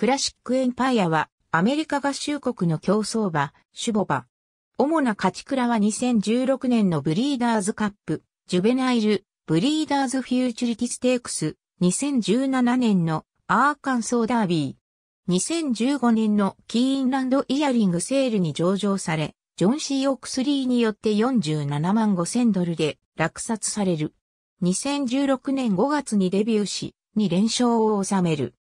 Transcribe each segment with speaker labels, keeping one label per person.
Speaker 1: クラシックエンパイアは、アメリカ合衆国の競争馬、シュボバ。主な勝ち倉は2016年のブリーダーズカップ、ジュベナイル、ブリーダーズフューチュリティステークス、2017年のアーカンソーダービー、2015年のキーンランドイヤリングセールに上場され、ジョン・シー・オクスリーによって47万5千ドルで落札される。2016年5月にデビューし、2連勝を収める。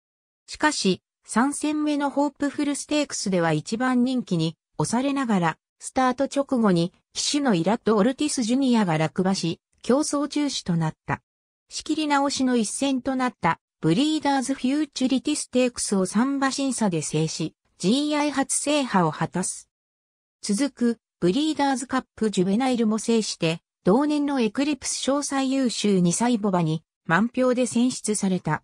Speaker 1: しかし、3戦目のホープフルステークスでは一番人気に押されながら、スタート直後に騎手のイラッド・オルティス・ジュニアが落馬し、競争中止となった。仕切り直しの一戦となったブリーダーズ・フューチュリティステークスを3馬審査で制し、GI 初制覇を果たす。続く、ブリーダーズカップジュベナイルも制して、同年のエクリプス詳細優秀2歳母馬に満票で選出された。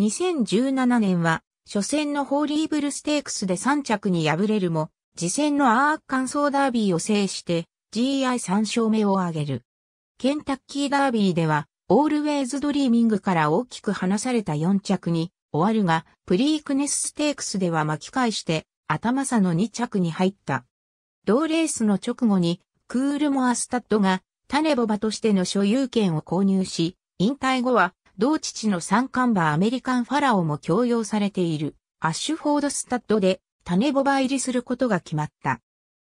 Speaker 1: 2017年は初戦のホーリーブルステークスで3着に敗れるも、次戦のアーカンソーダービーを制して GI3 勝目を挙げる。ケンタッキーダービーでは、オールウェイズドリーミングから大きく離された4着に終わるが、プリークネスステークスでは巻き返して頭差の2着に入った。同レースの直後に、クールモアスタッドが、タネボバとしての所有権を購入し、引退後は、同父の三冠馬アメリカンファラオも強要されているアッシュフォードスタッドで種ボバ入りすることが決まった。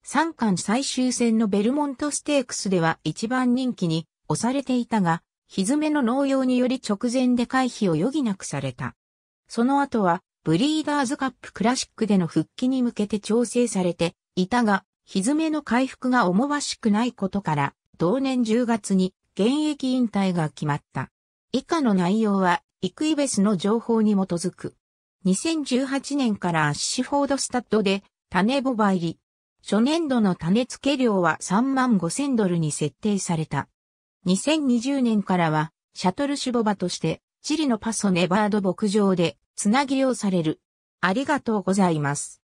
Speaker 1: 三冠最終戦のベルモントステークスでは一番人気に押されていたが、ひずめの農用により直前で回避を余儀なくされた。その後は、ブリーダーズカップクラシックでの復帰に向けて調整されていたが、ひずめの回復が思わしくないことから、同年10月に現役引退が決まった。以下の内容は、イクイベスの情報に基づく。2018年からアッシュフォードスタッドで種ボバ入り。初年度の種付け量は3万5千ドルに設定された。2020年からは、シャトルシュボバとして、チリのパソネバード牧場で、つなぎをされる。ありがとうございます。